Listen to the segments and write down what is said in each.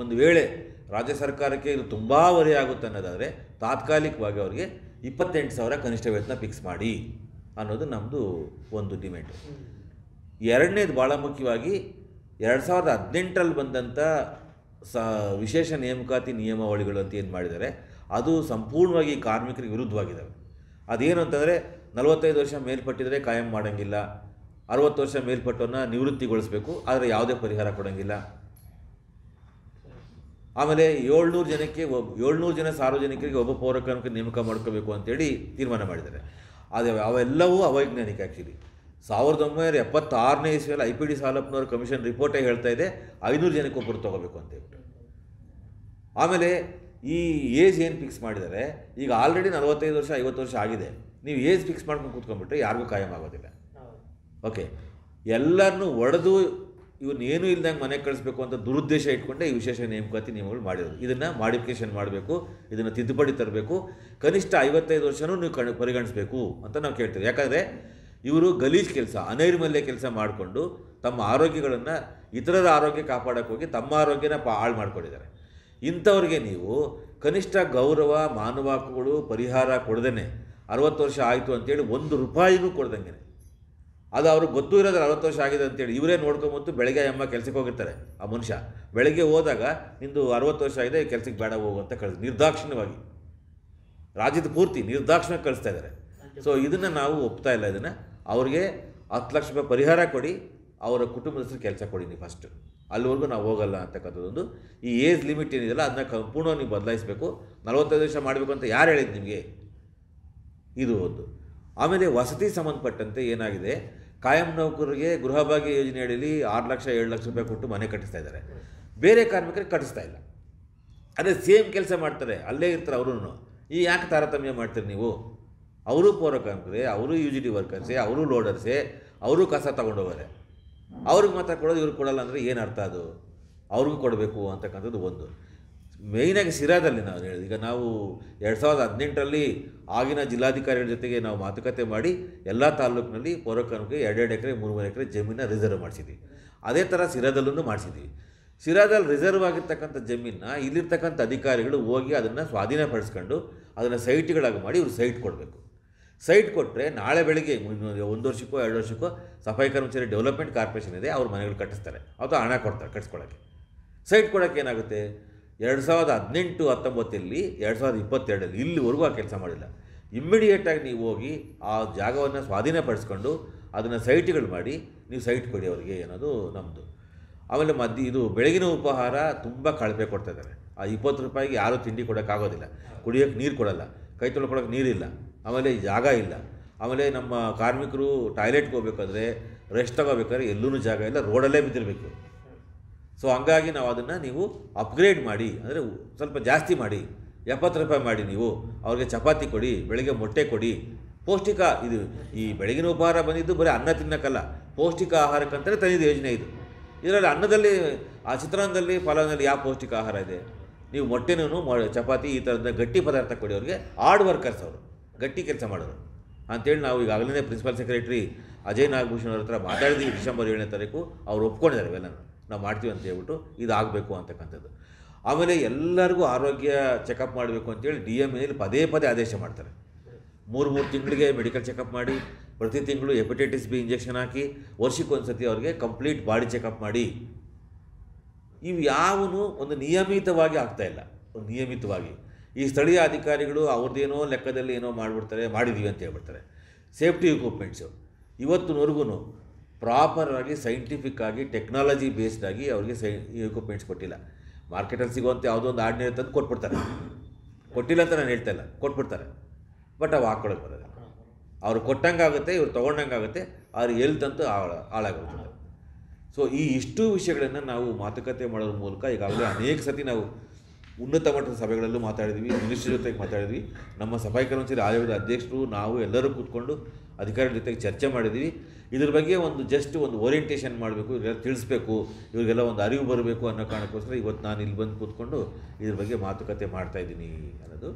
ಒಂದು ವೇಳೆ ರಾಜ್ಯ ಸರ್ಕಾರಕ್ಕೆ ಇದು ತುಂಬ ಆಗುತ್ತೆ ಅನ್ನೋದಾದರೆ ತಾತ್ಕಾಲಿಕವಾಗಿ ಅವರಿಗೆ ಇಪ್ಪತ್ತೆಂಟು ಸಾವಿರ ಕನಿಷ್ಠ ವೇತನ ಫಿಕ್ಸ್ ಮಾಡಿ ಅನ್ನೋದು ನಮ್ಮದು ಒಂದು ಡಿಮ್ಯಾಂಡ್ ಎರಡನೇದು ಭಾಳ ಮುಖ್ಯವಾಗಿ ಎರಡು ಸಾವಿರದ ಹದಿನೆಂಟರಲ್ಲಿ ಬಂದಂಥ ಸ ವಿಶೇಷ ನೇಮಕಾತಿ ನಿಯಮಾವಳಿಗಳು ಅಂತ ಏನು ಮಾಡಿದ್ದಾರೆ ಅದು ಸಂಪೂರ್ಣವಾಗಿ ಕಾರ್ಮಿಕರಿಗೆ ವಿರುದ್ಧವಾಗಿದ್ದಾವೆ ಅದೇನು ಅಂತಂದರೆ ನಲವತ್ತೈದು ವರ್ಷ ಮೇಲ್ಪಟ್ಟಿದರೆ ಕಾಯಂ ಮಾಡೋಂಗಿಲ್ಲ ಅರವತ್ತು ವರ್ಷ ಮೇಲ್ಪಟ್ಟವನ್ನ ನಿವೃತ್ತಿಗೊಳಿಸಬೇಕು ಆದರೆ ಯಾವುದೇ ಪರಿಹಾರ ಕೊಡೋಂಗಿಲ್ಲ ಆಮೇಲೆ ಏಳ್ನೂರು ಜನಕ್ಕೆ ಏಳ್ನೂರು ಜನ ಸಾರ್ವಜನಿಕರಿಗೆ ಒಬ್ಬ ಪೌರಕಾರ್ಮಿಕ ನೇಮಕ ಮಾಡ್ಕೋಬೇಕು ಅಂತೇಳಿ ತೀರ್ಮಾನ ಮಾಡಿದ್ದಾರೆ ಅದೇ ಅವೆಲ್ಲವೂ ಅವೈಜ್ಞಾನಿಕ ಆ್ಯಕ್ಚುಲಿ ಸಾವಿರದ ಒಂಬೈನೂರ ಎಪ್ಪತ್ತಾರನೇ ಇಸ್ವಿಯಲ್ಲಿ ಐ ಪಿ ಡಿ ಸಾಲಪ್ಪನವರ ಕಮಿಷನ್ ರಿಪೋರ್ಟೇ ಹೇಳ್ತಾ ಇದೆ ಐನೂರು ಜನಕ್ಕೆ ಒಬ್ಬರು ತೊಗೋಬೇಕು ಅಂತ ಆಮೇಲೆ ಈ ಏಜ್ ಏನು ಫಿಕ್ಸ್ ಮಾಡಿದ್ದಾರೆ ಈಗ ಆಲ್ರೆಡಿ ನಲವತ್ತೈದು ವರ್ಷ ಐವತ್ತು ವರ್ಷ ಆಗಿದೆ ನೀವು ಏಜ್ ಫಿಕ್ಸ್ ಮಾಡ್ಕೊಂಡು ಕೂತ್ಕೊಂಡ್ಬಿಟ್ರೆ ಯಾರಿಗೂ ಕಾಯಂ ಆಗೋದಿಲ್ಲ ಓಕೆ ಎಲ್ಲರನ್ನೂ ಒಡೆದು ಇವನ್ನೇನು ಇಲ್ದಂಗೆ ಮನೆಗೆ ಕಳಿಸ್ಬೇಕು ಅಂತ ದುರುದ್ದೇಶ ಇಟ್ಕೊಂಡೆ ಈ ವಿಶೇಷ ನೇಮಕಾತಿ ನಿಯಮಗಳು ಮಾಡಿದ್ರು ಇದನ್ನು ಮಾಡಿಫಿಕೇಷನ್ ಮಾಡಬೇಕು ಇದನ್ನು ತಿದ್ದುಪಡಿ ತರಬೇಕು ಕನಿಷ್ಠ ಐವತ್ತೈದು ವರ್ಷವೂ ನೀವು ಕಣ ಪರಿಗಣಿಸಬೇಕು ಅಂತ ನಾವು ಕೇಳ್ತೇವೆ ಯಾಕಂದರೆ ಇವರು ಗಲೀಜ್ ಕೆಲಸ ಅನೈರ್ಮಲ್ಯ ಕೆಲಸ ಮಾಡಿಕೊಂಡು ತಮ್ಮ ಆರೋಗ್ಯಗಳನ್ನು ಇತರರ ಆರೋಗ್ಯ ಕಾಪಾಡೋಕ್ಕೆ ಹೋಗಿ ತಮ್ಮ ಆರೋಗ್ಯನ ಪಾ ಹಾಳು ಮಾಡ್ಕೊಂಡಿದ್ದಾರೆ ಇಂಥವ್ರಿಗೆ ನೀವು ಕನಿಷ್ಠ ಗೌರವ ಮಾನವ ಹಕ್ಕುಗಳು ಪರಿಹಾರ ಕೊಡದೇ ಅರವತ್ತು ವರ್ಷ ಆಯಿತು ಅಂತೇಳಿ ಒಂದು ರೂಪಾಯಿನೂ ಕೊಡ್ದಂಗೆ ಅದು ಅವ್ರಿಗೆ ಗೊತ್ತೂ ಇರೋದು ಅರವತ್ತು ವರ್ಷ ಆಗಿದೆ ಅಂತೇಳಿ ಇವರೇ ನೋಡ್ಕೊಂಬತ್ತು ಬೆಳಗ್ಗೆ ಅಮ್ಮ ಕೆಲಸಕ್ಕೆ ಹೋಗಿರ್ತಾರೆ ಆ ಮನುಷ್ಯ ಬೆಳಗ್ಗೆ ಹೋದಾಗ ನಿಂದು ಅರವತ್ತು ವರ್ಷ ಆಗಿದೆ ಕೆಲಸಕ್ಕೆ ಬೇಡ ಹೋಗು ಅಂತ ಕಳಿಸ್ ನಿರ್ದಾಕ್ಷಿಣ್ಯವಾಗಿ ರಾಜ್ಯದ ಪೂರ್ತಿ ನಿರ್ದಾಕ್ಷಿಣ್ಯ ಕಳಿಸ್ತಾ ಇದ್ದಾರೆ ಸೊ ಇದನ್ನು ನಾವು ಒಪ್ತಾ ಇಲ್ಲ ಇದನ್ನು ಅವ್ರಿಗೆ ಹತ್ತು ಲಕ್ಷ ರೂಪಾಯಿ ಪರಿಹಾರ ಕೊಡಿ ಅವರ ಕುಟುಂಬದ ಹೆಸರು ಕೆಲಸ ಕೊಡಿ ನೀವು ಫಸ್ಟು ಅಲ್ಲಿವರೆಗೂ ನಾವು ಹೋಗಲ್ಲ ಅಂತಕ್ಕಂಥದ್ದೊಂದು ಈ ಏಜ್ ಲಿಮಿಟ್ ಏನಿದೆಯಲ್ಲ ಅದನ್ನ ಸಂಪೂರ್ಣ ನೀವು ಬದಲಾಯಿಸಬೇಕು ನಲವತ್ತೈದು ವರ್ಷ ಮಾಡಬೇಕು ಅಂತ ಯಾರು ಹೇಳಿದ್ದು ನಿಮಗೆ ಇದು ಒಂದು ಆಮೇಲೆ ವಸತಿ ಸಂಬಂಧಪಟ್ಟಂತೆ ಏನಾಗಿದೆ ಕಾಯಂ ನೌಕರಿಗೆ ಗೃಹಭಾಗ್ಯ ಯೋಜನೆಯಡಿಯಲ್ಲಿ ಯೋಜನೆ ಆರು ಲಕ್ಷ ಏಳು ಲಕ್ಷ ರೂಪಾಯಿ ಕೊಟ್ಟು ಮನೆ ಕಟ್ಟಿಸ್ತಾ ಇದ್ದಾರೆ ಬೇರೆ ಕಾರ್ಮಿಕರಿಗೆ ಕಟ್ಟಿಸ್ತಾ ಇಲ್ಲ ಅದೇ ಸೇಮ್ ಕೆಲಸ ಮಾಡ್ತಾರೆ ಅಲ್ಲೇ ಇರ್ತಾರೆ ಅವರೂ ಈ ಯಾಕೆ ತಾರತಮ್ಯ ಮಾಡ್ತೀರಿ ನೀವು ಅವರು ಪೌರ ಕಾರ್ಮಿಕರೇ ಅವರು ಯು ಜಿ ಡಿ ವರ್ಕರ್ಸೇ ಅವರು ಲೋಡರ್ಸೇ ಅವರು ಕಸ ತಗೊಂಡೋಗಾರೆ ಅವ್ರಿಗೆ ಮಾತ್ರ ಕೊಡೋದು ಇವ್ರಿಗೆ ಕೊಡಲ್ಲ ಅಂದರೆ ಏನು ಅರ್ಥ ಅದು ಅವ್ರಿಗೂ ಕೊಡಬೇಕು ಅಂತಕ್ಕಂಥದ್ದು ಒಂದು ಮೇಯ್ನಾಗಿ ಸಿರಾದಲ್ಲಿ ನಾವು ಹೇಳಿದ್ವಿ ಈಗ ನಾವು ಎರಡು ಸಾವಿರದ ಹದಿನೆಂಟರಲ್ಲಿ ಆಗಿನ ಜಿಲ್ಲಾಧಿಕಾರಿಗಳ ಜೊತೆಗೆ ನಾವು ಮಾತುಕತೆ ಮಾಡಿ ಎಲ್ಲ ತಾಲೂಕಿನಲ್ಲಿ ಪೌರಕಾನೂನಿಗೆ ಎರಡೆರಡು ಎಕರೆ ಮೂರು ಮೂರು ಎಕರೆ ಜಮೀನ ರಿಸರ್ವ್ ಮಾಡಿಸಿದ್ವಿ ಅದೇ ಥರ ಸಿರಾದಲ್ಲೂ ಮಾಡಿಸಿದ್ವಿ ಸಿರಾದಲ್ಲಿ ರಿಸರ್ವ್ ಆಗಿರ್ತಕ್ಕಂಥ ಜಮೀನನ್ನ ಇಲ್ಲಿರ್ತಕ್ಕಂಥ ಅಧಿಕಾರಿಗಳು ಹೋಗಿ ಅದನ್ನು ಸ್ವಾಧೀನಪಡಿಸ್ಕೊಂಡು ಅದನ್ನು ಸೈಟ್ಗಳಾಗಿ ಮಾಡಿ ಇವ್ರು ಸೈಟ್ ಕೊಡಬೇಕು ಸೈಟ್ ಕೊಟ್ಟರೆ ನಾಳೆ ಬೆಳಿಗ್ಗೆ ಒಂದು ವರ್ಷಕ್ಕೋ ಎರಡು ವರ್ಷಕ್ಕೋ ಸಫಾಯಿ ಕರ್ಮಚಾರಿ ಡೆವಲಪ್ಮೆಂಟ್ ಕಾರ್ಪೊರೇಷನ್ ಇದೆ ಅವ್ರ ಮನೆಗಳು ಕಟ್ಟಿಸ್ತಾರೆ ಅಥವಾ ಹಣ ಕೊಡ್ತಾರೆ ಕಟ್ಸ್ಕೊಳ್ಳೋಕ್ಕೆ ಸೈಟ್ ಕೊಡೋಕ್ಕೆ ಏನಾಗುತ್ತೆ ಎರಡು ಸಾವಿರದ ಹದಿನೆಂಟು ಹತ್ತೊಂಬತ್ತಲ್ಲಿ ಎರಡು ಸಾವಿರದ ಇಪ್ಪತ್ತೆರಡಲ್ಲಿ ಇಲ್ಲಿವರೆಗೂ ಆ ಕೆಲಸ ಮಾಡಿಲ್ಲ ಇಮ್ಮಿಡಿಯೇಟಾಗಿ ನೀವು ಹೋಗಿ ಆ ಜಾಗವನ್ನು ಸ್ವಾಧೀನಪಡಿಸ್ಕೊಂಡು ಅದನ್ನು ಸೈಟ್ಗಳು ಮಾಡಿ ನೀವು ಸೈಟ್ ಕೊಡಿ ಅವರಿಗೆ ಅನ್ನೋದು ನಮ್ಮದು ಆಮೇಲೆ ಮದ್ದು ಇದು ಬೆಳಗಿನ ಉಪಹಾರ ತುಂಬ ಕಳಪೆ ಕೊಡ್ತಾಯಿದ್ದಾರೆ ಆ ಇಪ್ಪತ್ತು ರೂಪಾಯಿಗೆ ಯಾರೂ ತಿಂಡಿ ಕೊಡೋಕ್ಕಾಗೋದಿಲ್ಲ ಕುಡಿಯೋಕ್ಕೆ ನೀರು ಕೊಡೋಲ್ಲ ಕೈ ತೊಳ್ಕೊಳಕ್ಕೆ ನೀರಿಲ್ಲ ಆಮೇಲೆ ಜಾಗ ಇಲ್ಲ ಆಮೇಲೆ ನಮ್ಮ ಕಾರ್ಮಿಕರು ಟಾಯ್ಲೆಟ್ಗೆ ಹೋಗ್ಬೇಕಾದ್ರೆ ರೆಸ್ಟ್ ತಗೋಬೇಕಾದ್ರೆ ಎಲ್ಲೂ ಜಾಗ ಇಲ್ಲ ರೋಡಲ್ಲೇ ಬಿದ್ದಿರಬೇಕು ಸೊ ಹಂಗಾಗಿ ನಾವು ಅದನ್ನು ನೀವು ಅಪ್ಗ್ರೇಡ್ ಮಾಡಿ ಅಂದರೆ ಸ್ವಲ್ಪ ಜಾಸ್ತಿ ಮಾಡಿ ಎಪ್ಪತ್ತು ರೂಪಾಯಿ ಮಾಡಿ ನೀವು ಅವ್ರಿಗೆ ಚಪಾತಿ ಕೊಡಿ ಬೆಳಗ್ಗೆ ಮೊಟ್ಟೆ ಕೊಡಿ ಪೌಷ್ಟಿಕ ಇದು ಈ ಬೆಳಗಿನ ಉಪಹಾರ ಬಂದಿದ್ದು ಬರೀ ಅನ್ನ ತಿನ್ನಕ್ಕಲ್ಲ ಪೌಷ್ಟಿಕ ಆಹಾರಕ್ಕಂತಲೇ ತನಿದ ಯೋಜನೆ ಇದು ಇದರಲ್ಲಿ ಅನ್ನದಲ್ಲಿ ಆ ಚಿತ್ರಾನ್ನದಲ್ಲಿ ಫಲದಲ್ಲಿ ಯಾವ ಪೌಷ್ಟಿಕ ಆಹಾರ ಇದೆ ನೀವು ಮೊಟ್ಟೆನೂ ಚಪಾತಿ ಈ ಥರದ ಗಟ್ಟಿ ಪದಾರ್ಥ ಕೊಡಿ ಅವ್ರಿಗೆ ಹಾರ್ಡ್ ವರ್ಕರ್ಸ್ ಅವರು ಗಟ್ಟಿ ಕೆಲಸ ಮಾಡೋರು ಅಂತೇಳಿ ನಾವು ಈಗಾಗಲೇ ಪ್ರಿನ್ಸಿಪಲ್ ಸೆಕ್ರೆಟರಿ ಅಜಯ್ ನಾಗಭೂಷಣ್ ಅವ್ರ ಹತ್ರ ಮಾತಾಡಿದ್ದೀವಿ ಡಿಸೆಂಬರ್ ಏಳನೇ ತಾರೀಕು ಅವ್ರು ಒಪ್ಕೊಂಡಿದ್ದಾರೆ ಇವೆಲ್ಲ ನಾವು ಮಾಡ್ತೀವಿ ಅಂತ ಹೇಳ್ಬಿಟ್ಟು ಆಗಬೇಕು ಅಂತಕ್ಕಂಥದ್ದು ಆಮೇಲೆ ಎಲ್ಲರಿಗೂ ಆರೋಗ್ಯ ಚೆಕಪ್ ಮಾಡಬೇಕು ಅಂತೇಳಿ ಡಿ ಎಮ್ ಎಲ್ಲಿ ಪದೇ ಪದೇ ಆದೇಶ ಮಾಡ್ತಾರೆ ಮೂರು ಮೂರು ತಿಂಗಳಿಗೆ ಮೆಡಿಕಲ್ ಚೆಕಪ್ ಮಾಡಿ ಪ್ರತಿ ತಿಂಗಳು ಹೆಪಟೈಟಿಸ್ ಬಿ ಇಂಜೆಕ್ಷನ್ ಹಾಕಿ ವರ್ಷಕ್ಕೊಂದು ಸತಿ ಅವ್ರಿಗೆ ಕಂಪ್ಲೀಟ್ ಬಾಡಿ ಚೆಕಪ್ ಮಾಡಿ ಇವು ಯಾವನು ಒಂದು ನಿಯಮಿತವಾಗಿ ಆಗ್ತಾಯಿಲ್ಲ ಒಂದು ನಿಯಮಿತವಾಗಿ ಈ ಸ್ಥಳೀಯ ಅಧಿಕಾರಿಗಳು ಅವ್ರದ್ದೇನೋ ಲೆಕ್ಕದಲ್ಲಿ ಏನೋ ಮಾಡಿಬಿಡ್ತಾರೆ ಮಾಡಿದ್ದೀವಿ ಅಂತ ಹೇಳ್ಬಿಡ್ತಾರೆ ಸೇಫ್ಟಿ ಇಕ್ವಿಪ್ಮೆಂಟ್ಸು ಇವತ್ತಿನವರೆಗೂ ಪ್ರಾಪರಾಗಿ ಸೈಂಟಿಫಿಕ್ಕಾಗಿ ಟೆಕ್ನಾಲಜಿ ಬೇಸ್ಡ್ ಆಗಿ ಅವರಿಗೆ ಸೈ ಎಕ್ವಿಪ್ಮೆಂಟ್ಸ್ ಕೊಟ್ಟಿಲ್ಲ ಮಾರ್ಕೆಟಲ್ಲಿ ಸಿಗುವಂಥ ಯಾವುದೋ ಒಂದು ಆರ್ಡಿನರಿ ತಂದು ಕೊಟ್ಬಿಡ್ತಾರೆ ಕೊಟ್ಟಿಲ್ಲ ಅಂತ ನಾನು ಹೇಳ್ತಾ ಇಲ್ಲ ಕೊಟ್ಬಿಡ್ತಾರೆ ಬಟ್ ಅವು ಹಾಕ್ಕೊಳ್ಳೋಕೆ ಬರೋದಿಲ್ಲ ಅವ್ರು ಕೊಟ್ಟಂಗೆ ಆಗುತ್ತೆ ಇವ್ರು ತೊಗೊಂಡಂಗೆ ಆಗುತ್ತೆ ಅವ್ರು ಎಲ್ತಂತೂ ಹಾಳಾಗೋಗ್ತದೆ ಸೊ ಈ ಇಷ್ಟು ವಿಷಯಗಳನ್ನು ನಾವು ಮಾತುಕತೆ ಮಾಡೋದ್ರ ಮೂಲಕ ಈಗಾಗಲೇ ಅನೇಕ ಸತಿ ನಾವು ಉನ್ನತ ಮಟ್ಟದ ಸಭೆಗಳಲ್ಲೂ ಮಾತಾಡಿದ್ವಿ ಮಿನಿಸ್ಟ್ರ ಜೊತೆಗೆ ಮಾತಾಡಿದ್ವಿ ನಮ್ಮ ಸಫಾಯಿ ಕರ್ಮಚಾರಿ ಆಯೋಗದ ಅಧ್ಯಕ್ಷರು ನಾವು ಎಲ್ಲರೂ ಕೂತ್ಕೊಂಡು ಅಧಿಕಾರಿಗಳ ಜೊತೆಗೆ ಚರ್ಚೆ ಮಾಡಿದ್ವಿ ಇದ್ರ ಬಗ್ಗೆ ಒಂದು ಜಸ್ಟ್ ಒಂದು ಓರಿಯೆಂಟೇಷನ್ ಮಾಡಬೇಕು ಇವರೆಲ್ಲ ತಿಳಿಸ್ಬೇಕು ಇವರಿಗೆಲ್ಲ ಒಂದು ಅರಿವು ಬರಬೇಕು ಅನ್ನೋ ಕಾರಣಕ್ಕೋಸ್ಕರ ಇವತ್ತು ನಾನು ಇಲ್ಲಿ ಬಂದು ಕೂತ್ಕೊಂಡು ಇದ್ರ ಬಗ್ಗೆ ಮಾತುಕತೆ ಮಾಡ್ತಾಯಿದ್ದೀನಿ ಅನ್ನೋದು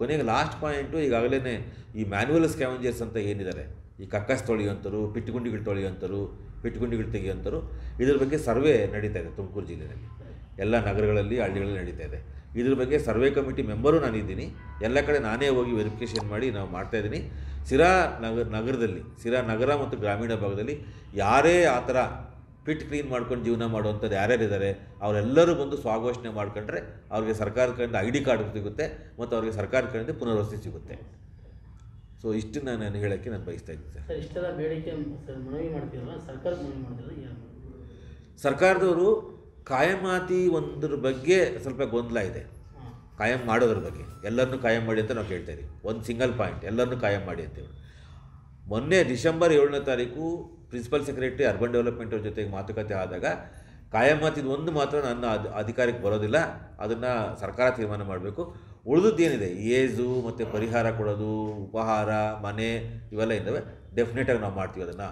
ಕೊನೆಗೆ ಲಾಸ್ಟ್ ಪಾಯಿಂಟು ಈಗಾಗಲೇ ಈ ಮ್ಯಾನ್ಯುವಲ್ ಸ್ಕ್ಯಾವೆಂಜರ್ಸ್ ಅಂತ ಏನಿದ್ದಾರೆ ಈ ಕಕ್ಕಸ್ ತೊಳೆಯುವಂಥರು ಪಿಟ್ಟುಗುಂಡಿಗಳು ತೊಳೆಯುವಂಥರು ಪಿಟ್ಟುಗುಂಡಿಗಳು ತೆಗೆಯುವಂಥರು ಇದ್ರ ಬಗ್ಗೆ ಸರ್ವೆ ನಡೀತಾ ಇದೆ ತುಮಕೂರು ಜಿಲ್ಲೆಯಲ್ಲಿ ಎಲ್ಲ ನಗರಗಳಲ್ಲಿ ಹಳ್ಳಿಗಳಲ್ಲಿ ನಡೀತಾ ಇದೆ ಇದ್ರ ಬಗ್ಗೆ ಸರ್ವೆ ಕಮಿಟಿ ಮೆಂಬರು ನಾನಿದ್ದೀನಿ ಎಲ್ಲ ಕಡೆ ನಾನೇ ಹೋಗಿ ವೆರಿಫಿಕೇಷನ್ ಮಾಡಿ ನಾವು ಮಾಡ್ತಾಯಿದ್ದೀನಿ ಸಿರಾ ನಗರ ನಗರದಲ್ಲಿ ಸಿರಾ ನಗರ ಮತ್ತು ಗ್ರಾಮೀಣ ಭಾಗದಲ್ಲಿ ಯಾರೇ ಆ ಥರ ಪಿಟ್ ಕ್ಲೀನ್ ಮಾಡ್ಕೊಂಡು ಜೀವನ ಮಾಡುವಂಥದ್ದು ಯಾರ್ಯಾರಿದ್ದಾರೆ ಅವರೆಲ್ಲರೂ ಬಂದು ಸ್ವಾಗೋಷಣೆ ಮಾಡ್ಕೊಂಡ್ರೆ ಅವ್ರಿಗೆ ಸರ್ಕಾರ ಕಡೆಯಿಂದ ಐ ಡಿ ಕಾರ್ಡ್ ಸಿಗುತ್ತೆ ಮತ್ತು ಅವರಿಗೆ ಸರ್ಕಾರ ಕಡೆಯಿಂದ ಪುನರ್ವಸತಿ ಸಿಗುತ್ತೆ ಸೊ ಇಷ್ಟನ್ನು ನಾನು ಹೇಳೋಕ್ಕೆ ನಾನು ಬಯಸ್ತಾ ಇದ್ದೀನಿ ಸರ್ ಇಷ್ಟೆಲ್ಲ ಬೇಡಿಕೆ ಸರ್ಕಾರದ ಮನವಿ ಮಾಡ್ತೀರಲ್ಲ ಸರ್ಕಾರದವರು ಕಾಯಮಾತಿ ಒಂದ್ರ ಬಗ್ಗೆ ಸ್ವಲ್ಪ ಗೊಂದಲ ಇದೆ ಕಾಯಂ ಮಾಡೋದ್ರ ಬಗ್ಗೆ ಎಲ್ಲರನ್ನೂ ಕಾಯಂ ಮಾಡಿ ಅಂತ ನಾವು ಇದ್ದೀವಿ ಒಂದು ಸಿಂಗಲ್ ಪಾಯಿಂಟ್ ಎಲ್ಲರನ್ನೂ ಕಾಯಂ ಮಾಡಿ ಅಂತೇಳಿ ಮೊನ್ನೆ ಡಿಸೆಂಬರ್ ಏಳನೇ ತಾರೀಕು ಪ್ರಿನ್ಸಿಪಲ್ ಸೆಕ್ರೆಟರಿ ಅರ್ಬನ್ ಡೆವಲಪ್ಮೆಂಟ್ ಅವ್ರ ಜೊತೆಗೆ ಮಾತುಕತೆ ಆದಾಗ ಕಾಯಮಾತಿದ ಒಂದು ಮಾತ್ರ ನನ್ನ ಅಧಿಕಾರಕ್ಕೆ ಬರೋದಿಲ್ಲ ಅದನ್ನು ಸರ್ಕಾರ ತೀರ್ಮಾನ ಮಾಡಬೇಕು ಉಳಿದದ್ದು ಏನಿದೆ ಏಜು ಮತ್ತು ಪರಿಹಾರ ಕೊಡೋದು ಉಪಹಾರ ಮನೆ ಇವೆಲ್ಲ ಇದ್ದಾವೆ ಡೆಫಿನೆಟಾಗಿ ನಾವು ಮಾಡ್ತೀವಿ ಅದನ್ನು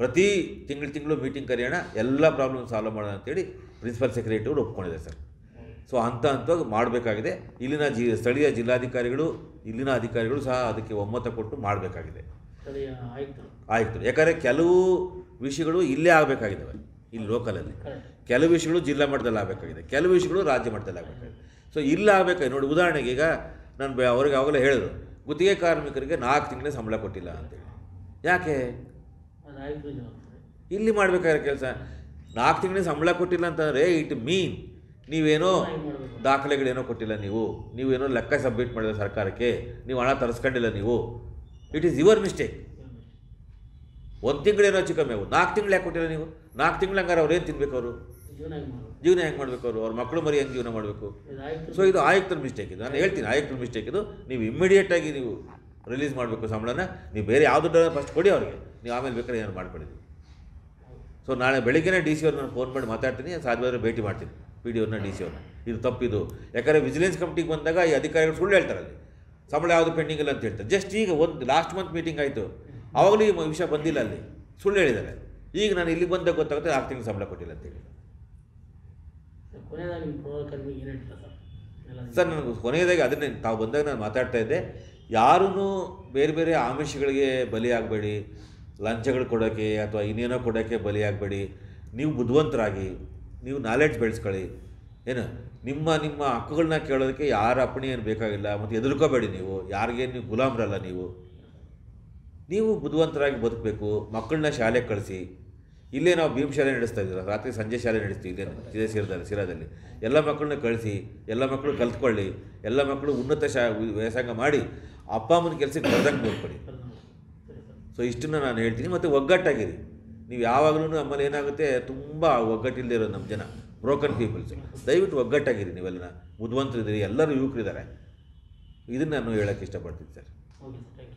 ಪ್ರತಿ ತಿಂಗಳು ತಿಂಗಳು ಮೀಟಿಂಗ್ ಕರೆಯೋಣ ಎಲ್ಲ ಪ್ರಾಬ್ಲಮ್ ಸಾಲ್ವ್ ಮಾಡೋಣ ಅಂತೇಳಿ ಪ್ರಿನ್ಸಿಪಲ್ ಸೆಕ್ರೆಟರಿ ಒಪ್ಕೊಂಡಿದ್ದಾರೆ ಸರ್ ಸೊ ಹಂತ ಹಂತವಾಗಿ ಮಾಡಬೇಕಾಗಿದೆ ಇಲ್ಲಿನ ಜಿ ಸ್ಥಳೀಯ ಜಿಲ್ಲಾಧಿಕಾರಿಗಳು ಇಲ್ಲಿನ ಅಧಿಕಾರಿಗಳು ಸಹ ಅದಕ್ಕೆ ಒಮ್ಮತ ಕೊಟ್ಟು ಮಾಡಬೇಕಾಗಿದೆ ಆಯಿತು ಯಾಕಂದರೆ ಕೆಲವು ವಿಷಯಗಳು ಇಲ್ಲೇ ಆಗಬೇಕಾಗಿದೆ ಇಲ್ಲಿ ಲೋಕಲಲ್ಲಿ ಕೆಲವು ವಿಷಯಗಳು ಜಿಲ್ಲಾ ಮಟ್ಟದಲ್ಲಿ ಆಗಬೇಕಾಗಿದೆ ಕೆಲವು ವಿಷಯಗಳು ರಾಜ್ಯ ಮಟ್ಟದಲ್ಲಿ ಆಗಬೇಕಾಗಿದೆ ಸೊ ಇಲ್ಲಿ ಆಗಬೇಕಾಗಿ ನೋಡಿ ಉದಾಹರಣೆಗೆ ಈಗ ನಾನು ಅವ್ರಿಗೆ ಅವಾಗಲೇ ಹೇಳಿದ್ರು ಗುತ್ತಿಗೆ ಕಾರ್ಮಿಕರಿಗೆ ನಾಲ್ಕು ತಿಂಗಳೇ ಸಂಬಳ ಕೊಟ್ಟಿಲ್ಲ ಅಂತೇಳಿ ಯಾಕೆ ಇಲ್ಲಿ ಮಾಡ್ಬೇಕಾದ್ರೆ ಕೆಲಸ ನಾಲ್ಕು ತಿಂಗಳಿಗೆ ಸಂಬಳ ಕೊಟ್ಟಿಲ್ಲ ಅಂತಂದ್ರೆ ಇಟ್ ಮೀನ್ ನೀವೇನೋ ದಾಖಲೆಗಳೇನೋ ಕೊಟ್ಟಿಲ್ಲ ನೀವು ನೀವೇನೋ ಲೆಕ್ಕ ಸಬ್ಮಿಟ್ ಮಾಡಿಲ್ಲ ಸರ್ಕಾರಕ್ಕೆ ನೀವು ಹಣ ತರಿಸ್ಕೊಂಡಿಲ್ಲ ನೀವು ಇಟ್ ಈಸ್ ಯುವರ್ ಮಿಸ್ಟೇಕ್ ಒಂದು ತಿಂಗಳೇನೋ ಕಮ್ಮಿ ನಾಲ್ಕು ತಿಂಗಳು ಯಾಕೆ ಕೊಟ್ಟಿಲ್ಲ ನೀವು ನಾಲ್ಕು ತಿಂಗಳು ಹಂಗಾರೆ ಏನು ತಿನ್ಬೇಕು ಅವರು ಜೀವನ ಹೆಂಗೆ ಮಾಡಬೇಕು ಅವರು ಅವ್ರ ಮಕ್ಕಳು ಮರಿ ಹೆಂಗೆ ಜೀವನ ಮಾಡಬೇಕು ಸೊ ಇದು ಆಯುಕ್ತರ ಮಿಸ್ಟೇಕ್ ಇದು ನಾನು ಹೇಳ್ತೀನಿ ಆಯುಕ್ತರ ಮಿಸ್ಟೇಕ್ ಇದು ನೀವು ಇಮ್ಮಿಡಿಯೇಟಾಗಿ ನೀವು ರಿಲೀಸ್ ಮಾಡಬೇಕು ಸಂಬಳನ ನೀವು ಬೇರೆ ಯಾವ ದುಡ್ಡು ಫಸ್ಟ್ ಕೊಡಿ ಅವ್ರಿಗೆ ನೀವು ಆಮೇಲೆ ಬೇಕಾದ್ರೆ ಏನಾರು ಮಾಡ್ಕೊಳ್ಳಿ ಸೊ ನಾಳೆ ಬೆಳಿಗ್ಗೆನೇ ಡಿ ಸಿ ಅವ್ರನ್ನ ಫೋನ್ ಮಾಡಿ ಮಾತಾಡ್ತೀನಿ ಸಾಧ್ಯ ಭೇಟಿ ಮಾಡ್ತೀನಿ ಪಿ ಡಿ ಓನ ಡಿ ಸಿ ಅವ್ರನ್ನ ಇದು ತಪ್ಪಿದು ಯಾಕಂದರೆ ವಿಜಿಲೆನ್ಸ್ ಕಮಿಟಿಗೆ ಬಂದಾಗ ಈ ಅಧಿಕಾರಿಗಳು ಸುಳ್ಳು ಹೇಳ್ತಾರೆ ಅಲ್ಲಿ ಸಂಬಳ ಯಾವುದು ಪೆಂಡಿಂಗ್ ಇಲ್ಲ ಅಂತ ಹೇಳ್ತಾರೆ ಜಸ್ಟ್ ಈಗ ಒಂದು ಲಾಸ್ಟ್ ಮಂತ್ ಮೀಟಿಂಗ್ ಆಯಿತು ಆವಾಗಲೂ ಈ ವಿಷಯ ಬಂದಿಲ್ಲ ಅಲ್ಲಿ ಸುಳ್ಳು ಹೇಳಿದ್ದಾರೆ ಈಗ ನಾನು ಇಲ್ಲಿ ಬಂದಾಗ ಗೊತ್ತಾಗುತ್ತೆ ಆರು ತಿಂಗಳು ಸಂಬಳ ಕೊಟ್ಟಿಲ್ಲ ಅಂತೇಳಿ ಸರ್ ನನಗೆ ಕೊನೆಯದಾಗಿ ಅದನ್ನೇ ತಾವು ಬಂದಾಗ ನಾನು ಮಾತಾಡ್ತಾ ಇದ್ದೆ ಯಾರೂ ಬೇರೆ ಬೇರೆ ಆಮಿಷಗಳಿಗೆ ಬಲಿಯಾಗಬೇಡಿ ಲಂಚಗಳು ಕೊಡೋಕ್ಕೆ ಅಥವಾ ಇನ್ನೇನೋ ಕೊಡೋಕ್ಕೆ ಬಲಿಯಾಗಬೇಡಿ ನೀವು ಬುದ್ಧಿವಂತರಾಗಿ ನೀವು ನಾಲೆಡ್ಜ್ ಬೆಳೆಸ್ಕೊಳ್ಳಿ ಏನು ನಿಮ್ಮ ನಿಮ್ಮ ಹಕ್ಕುಗಳನ್ನ ಕೇಳೋದಕ್ಕೆ ಯಾರ ಅಪ್ಪಣೆ ಏನು ಬೇಕಾಗಿಲ್ಲ ಮತ್ತು ಎದುರ್ಕೋಬೇಡಿ ನೀವು ಯಾರಿಗೇನು ನೀವು ಗುಲಾಮ್ರಲ್ಲ ನೀವು ನೀವು ಬುದ್ಧಿವಂತರಾಗಿ ಬದುಕಬೇಕು ಮಕ್ಕಳನ್ನ ಶಾಲೆಗೆ ಕಳಿಸಿ ಇಲ್ಲೇ ನಾವು ಭೀಮ್ ಶಾಲೆ ನಡೆಸ್ತಾ ಇದ್ದೀರ ರಾತ್ರಿ ಸಂಜೆ ಶಾಲೆ ನಡೆಸ್ತೀವಿ ಇಲ್ಲೇ ಇದೇ ಸಿರದಲ್ಲಿ ಸೀರಾದಲ್ಲಿ ಎಲ್ಲ ಮಕ್ಕಳನ್ನ ಕಳಿಸಿ ಎಲ್ಲ ಮಕ್ಕಳು ಕಲ್ತ್ಕೊಳ್ಳಿ ಎಲ್ಲ ಮಕ್ಕಳು ಉನ್ನತ ಶಾ ವ್ಯಾಸಂಗ ಮಾಡಿ ಅಪ್ಪ ಅಮ್ಮನ ಕೆಲಸಕ್ಕೆ ಬರ್ದಂಗೆ ನೋಡ್ಕೊಳ್ಳಿ ಸೊ ಇಷ್ಟನ್ನು ನಾನು ಹೇಳ್ತೀನಿ ಮತ್ತು ಒಗ್ಗಟ್ಟಾಗಿರಿ ನೀವು ಯಾವಾಗಲೂ ನಮ್ಮಲ್ಲಿ ಏನಾಗುತ್ತೆ ತುಂಬ ಒಗ್ಗಟ್ಟಿಲ್ಲದೆ ಇರೋದು ನಮ್ಮ ಜನ ಬ್ರೋಕನ್ ಪೀಪಲ್ಸ್ ದಯವಿಟ್ಟು ಒಗ್ಗಟ್ಟಾಗಿರಿ ನೀವೆಲ್ಲ ಮುದ್ವಂತರಿದ್ದೀರಿ ಎಲ್ಲರೂ ಯುವಕರಿದ್ದಾರೆ ಇದನ್ನು ನಾನು ಹೇಳೋಕ್ಕೆ ಇಷ್ಟಪಡ್ತೀನಿ ಸರ್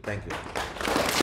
ಥ್ಯಾಂಕ್ ಯು